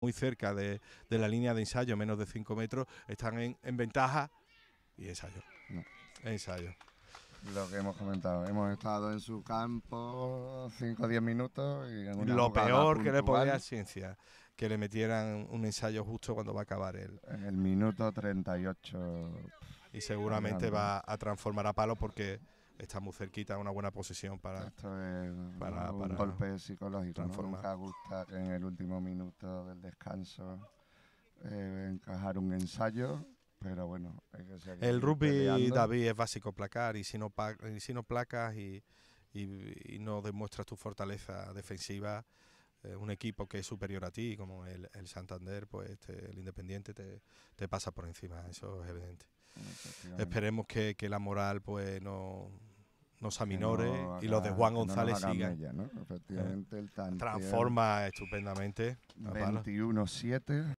muy cerca de, de, la línea de ensayo, menos de 5 metros, están en, ventaja y ensayo. Ensayo. Lo que hemos comentado, hemos estado en su campo 5 o 10 minutos y lo peor que le podía a Ciencia, que le metieran un ensayo justo cuando va a acabar él. En el minuto 38. Y seguramente va a transformar a palo porque está muy cerquita una buena posición para, un golpe psicológico. Transformar. gusta en el último minuto del descanso eh, encajar un ensayo, pero bueno. el rugby, David, es básico placar y si no, si no placas y, no demuestras tu fortaleza defensiva, eh, un equipo que es superior a ti, como el, Santander, pues este, el Independiente te, pasa por encima, eso es evidente. Esperemos que, que, la moral pues no, nos aminore no y los de Juan González no ¿no? Eh, Efectivamente, el Transforma estupendamente. 21-7.